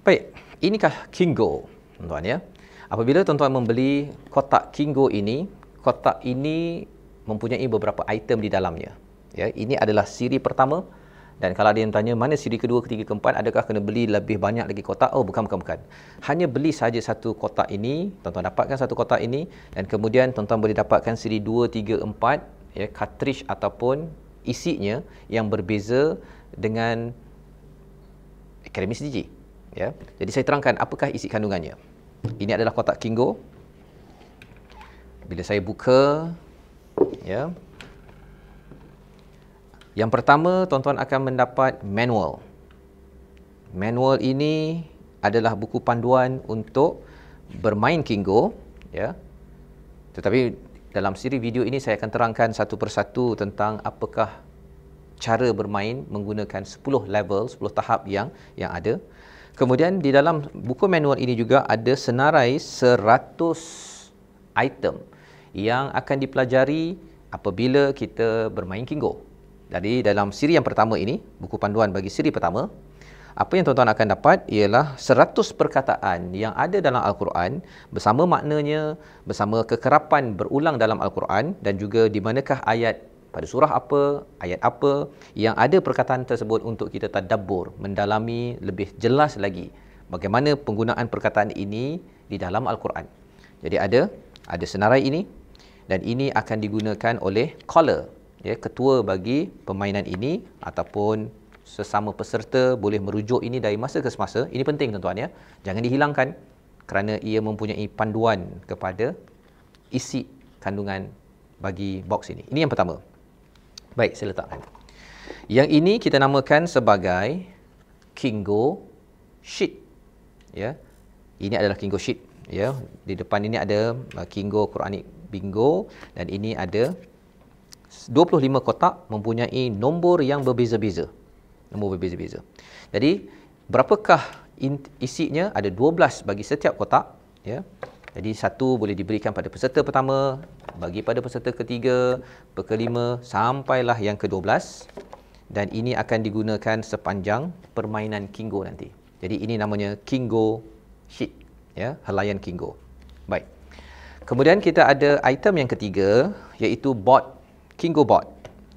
Baik, inikah Kingo, tuan-tuan ya. Apabila tuan-tuan membeli kotak Kingo ini, kotak ini mempunyai beberapa item di dalamnya. Ya, ini adalah siri pertama dan kalau ada yang tanya mana siri kedua, ketiga, keempat, adakah kena beli lebih banyak lagi kotak? Oh, bukan, bukan, bukan. Hanya beli saja satu kotak ini, tuan-tuan dapatkan satu kotak ini dan kemudian tuan-tuan boleh dapatkan siri dua, tiga, empat, ya, cartridge ataupun isinya yang berbeza dengan Academy CDG. Ya. Jadi saya terangkan apakah isi kandungannya. Ini adalah kotak Kingo. Bila saya buka ya. Yang pertama tuan-tuan akan mendapat manual. Manual ini adalah buku panduan untuk bermain Kingo, ya. Tetapi dalam siri video ini saya akan terangkan satu persatu tentang apakah cara bermain menggunakan 10 level, 10 tahap yang yang ada. Kemudian di dalam buku manual ini juga ada senarai 100 item yang akan dipelajari apabila kita bermain Kinggo. Jadi dalam siri yang pertama ini, buku panduan bagi siri pertama, apa yang tuan-tuan akan dapat ialah 100 perkataan yang ada dalam Al-Quran bersama maknanya, bersama kekerapan berulang dalam Al-Quran dan juga di manakah ayat pada surah apa, ayat apa yang ada perkataan tersebut untuk kita tadabbur, mendalami lebih jelas lagi bagaimana penggunaan perkataan ini di dalam al-Quran. Jadi ada ada senarai ini dan ini akan digunakan oleh caller, ya, ketua bagi permainan ini ataupun sesama peserta boleh merujuk ini dari masa ke semasa. Ini penting tuan-tuan ya. Jangan dihilangkan kerana ia mempunyai panduan kepada isi kandungan bagi box ini. Ini yang pertama. Baik, saya letak. Yang ini kita namakan sebagai Kingo Sheet. Ya. Ini adalah Kingo Sheet. Ya. Di depan ini ada uh, Kingo Quranic Bingo dan ini ada 25 kotak mempunyai nombor yang berbeza-beza. Nombor berbeza-beza. Jadi, berapakah isinya? Ada 12 bagi setiap kotak. Ya. Jadi, satu boleh diberikan pada peserta pertama, bagi pada peserta ketiga, kelima sampailah yang ke-12 dan ini akan digunakan sepanjang permainan Kingo nanti. Jadi ini namanya Kingo Sheet, ya, helaian Kingo. Baik. Kemudian kita ada item yang ketiga iaitu board Kingo board.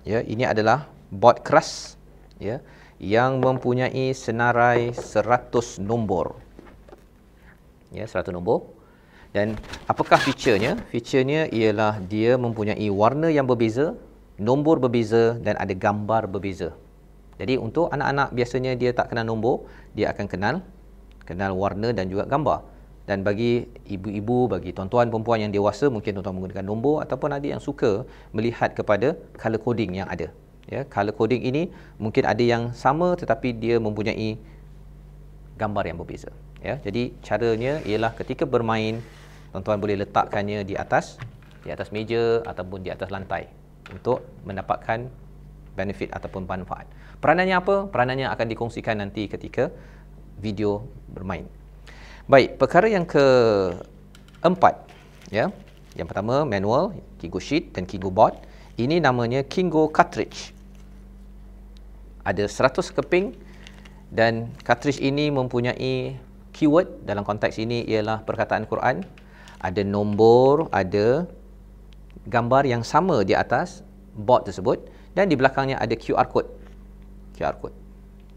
Ya, ini adalah board keras, ya, yang mempunyai senarai 100 nombor. Ya, 100 nombor dan apakah featurenya featurenya ialah dia mempunyai warna yang berbeza nombor berbeza dan ada gambar berbeza jadi untuk anak-anak biasanya dia tak kenal nombor dia akan kenal kenal warna dan juga gambar dan bagi ibu-ibu bagi tuan-tuan perempuan yang dewasa mungkin tuan-tuan menggunakan nombor ataupun ada yang suka melihat kepada color coding yang ada ya color coding ini mungkin ada yang sama tetapi dia mempunyai gambar yang berbeza ya jadi caranya ialah ketika bermain tuan-tuan boleh letakkannya di atas di atas meja ataupun di atas lantai untuk mendapatkan benefit ataupun manfaat. Peranannya apa? Peranannya akan dikongsikan nanti ketika video bermain. Baik, perkara yang ke empat ya. Yang pertama manual, Kingo sheet dan Kingo board. Ini namanya Kingo cartridge. Ada 100 keping dan cartridge ini mempunyai keyword dalam konteks ini ialah perkataan Quran ada nombor, ada gambar yang sama di atas board tersebut dan di belakangnya ada QR code. QR code.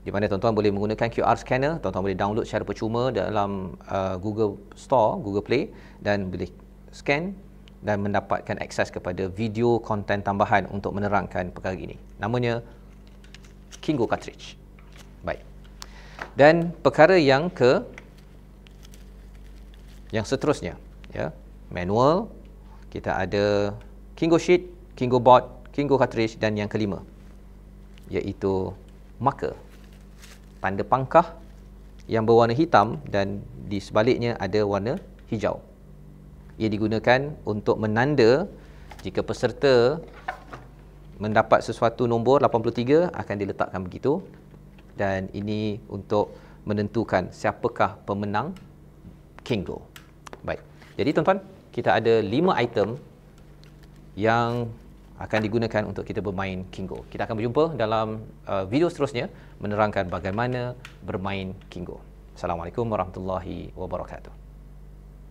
Di mana tuan-tuan boleh menggunakan QR scanner, tuan-tuan boleh download secara percuma dalam uh, Google Store, Google Play dan boleh scan dan mendapatkan akses kepada video konten tambahan untuk menerangkan perkara ini. Namanya Kingo Cartridge. Baik. Dan perkara yang ke yang seterusnya ya manual kita ada kingo sheet kingo board kingo cartridge dan yang kelima iaitu marker tanda pangkah yang berwarna hitam dan di sebaliknya ada warna hijau ia digunakan untuk menanda jika peserta mendapat sesuatu nombor 83 akan diletakkan begitu dan ini untuk menentukan siapakah pemenang Kingo. Baik. Jadi tuan-tuan, kita ada lima item yang akan digunakan untuk kita bermain Kingo. Kita akan berjumpa dalam uh, video seterusnya menerangkan bagaimana bermain Kingo. Assalamualaikum warahmatullahi wabarakatuh.